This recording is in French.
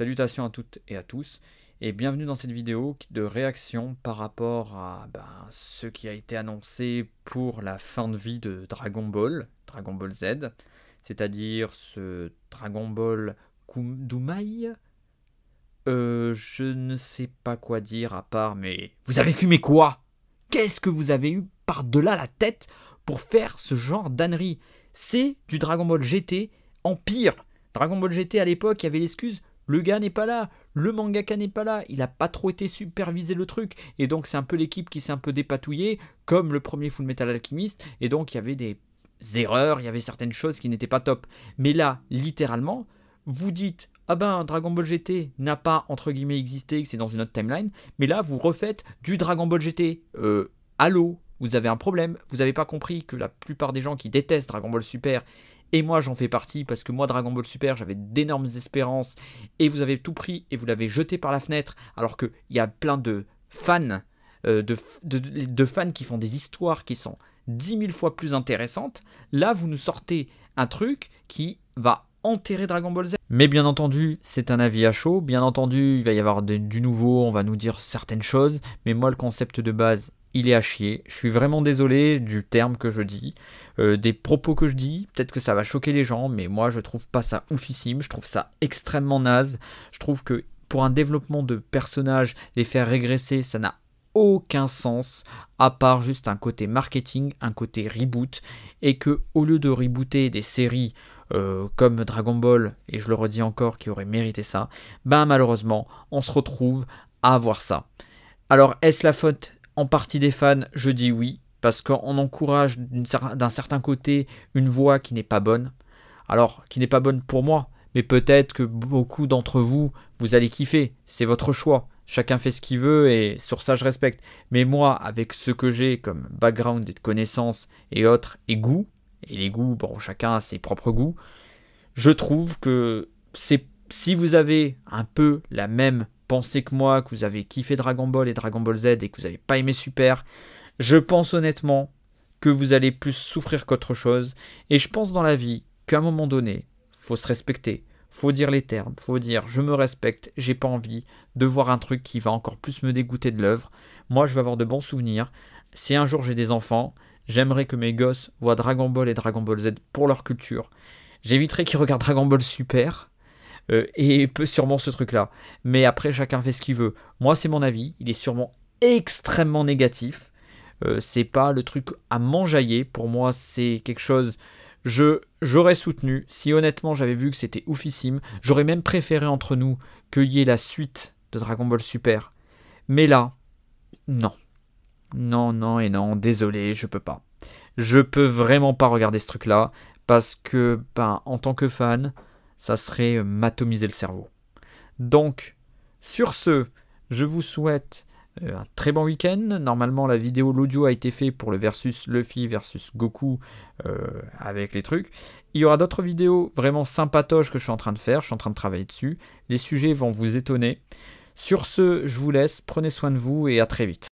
Salutations à toutes et à tous et bienvenue dans cette vidéo de réaction par rapport à ben, ce qui a été annoncé pour la fin de vie de Dragon Ball, Dragon Ball Z, c'est-à-dire ce Dragon Ball Kumdumai. Euh, je ne sais pas quoi dire à part mais vous avez fumé quoi Qu'est-ce que vous avez eu par-delà la tête pour faire ce genre d'annerie C'est du Dragon Ball GT Empire Dragon Ball GT à l'époque, il y avait l'excuse le gars n'est pas là, le mangaka n'est pas là, il a pas trop été supervisé le truc, et donc c'est un peu l'équipe qui s'est un peu dépatouillée, comme le premier Full Metal Alchemist, et donc il y avait des erreurs, il y avait certaines choses qui n'étaient pas top. Mais là, littéralement, vous dites ah ben Dragon Ball GT n'a pas entre guillemets existé, que c'est dans une autre timeline, mais là vous refaites du Dragon Ball GT. Euh, allô, vous avez un problème, vous n'avez pas compris que la plupart des gens qui détestent Dragon Ball Super et moi, j'en fais partie parce que moi, Dragon Ball Super, j'avais d'énormes espérances et vous avez tout pris et vous l'avez jeté par la fenêtre alors qu'il y a plein de fans, euh, de, de, fans qui font des histoires qui sont dix mille fois plus intéressantes. Là, vous nous sortez un truc qui va enterrer Dragon Ball Z. Mais bien entendu, c'est un avis à chaud. Bien entendu, il va y avoir du nouveau, on va nous dire certaines choses. Mais moi, le concept de base, il est à chier. Je suis vraiment désolé du terme que je dis, euh, des propos que je dis. Peut-être que ça va choquer les gens, mais moi je trouve pas ça oufissime. Je trouve ça extrêmement naze. Je trouve que pour un développement de personnages, les faire régresser, ça n'a aucun sens à part juste un côté marketing, un côté reboot, et que au lieu de rebooter des séries euh, comme Dragon Ball, et je le redis encore, qui aurait mérité ça, ben malheureusement, on se retrouve à avoir ça. Alors est-ce la faute en partie des fans, je dis oui, parce qu'on encourage d'un certain côté une voix qui n'est pas bonne. Alors, qui n'est pas bonne pour moi, mais peut-être que beaucoup d'entre vous, vous allez kiffer, c'est votre choix. Chacun fait ce qu'il veut et sur ça je respecte. Mais moi, avec ce que j'ai comme background et de connaissances et autres, et goûts, et les goûts, bon, chacun a ses propres goûts, je trouve que c'est si vous avez un peu la même pensez que moi, que vous avez kiffé Dragon Ball et Dragon Ball Z et que vous n'avez pas aimé Super, je pense honnêtement que vous allez plus souffrir qu'autre chose. Et je pense dans la vie qu'à un moment donné, faut se respecter. Faut dire les termes, faut dire je me respecte, j'ai pas envie de voir un truc qui va encore plus me dégoûter de l'œuvre. Moi, je vais avoir de bons souvenirs. Si un jour j'ai des enfants, j'aimerais que mes gosses voient Dragon Ball et Dragon Ball Z pour leur culture. J'éviterais qu'ils regardent Dragon Ball Super, euh, et peut sûrement ce truc-là. Mais après, chacun fait ce qu'il veut. Moi, c'est mon avis. Il est sûrement extrêmement négatif. Euh, c'est pas le truc à m'enjailler. Pour moi, c'est quelque chose. Je j'aurais soutenu si honnêtement j'avais vu que c'était oufissime. J'aurais même préféré entre nous qu'il y ait la suite de Dragon Ball Super. Mais là, non. Non, non et non, désolé, je peux pas. Je peux vraiment pas regarder ce truc-là parce que, ben, en tant que fan, ça serait euh, m'atomiser le cerveau. Donc, sur ce, je vous souhaite euh, un très bon week-end. Normalement, la vidéo, l'audio a été fait pour le versus Luffy versus Goku euh, avec les trucs. Il y aura d'autres vidéos vraiment sympatoches que je suis en train de faire. Je suis en train de travailler dessus. Les sujets vont vous étonner. Sur ce, je vous laisse. Prenez soin de vous et à très vite.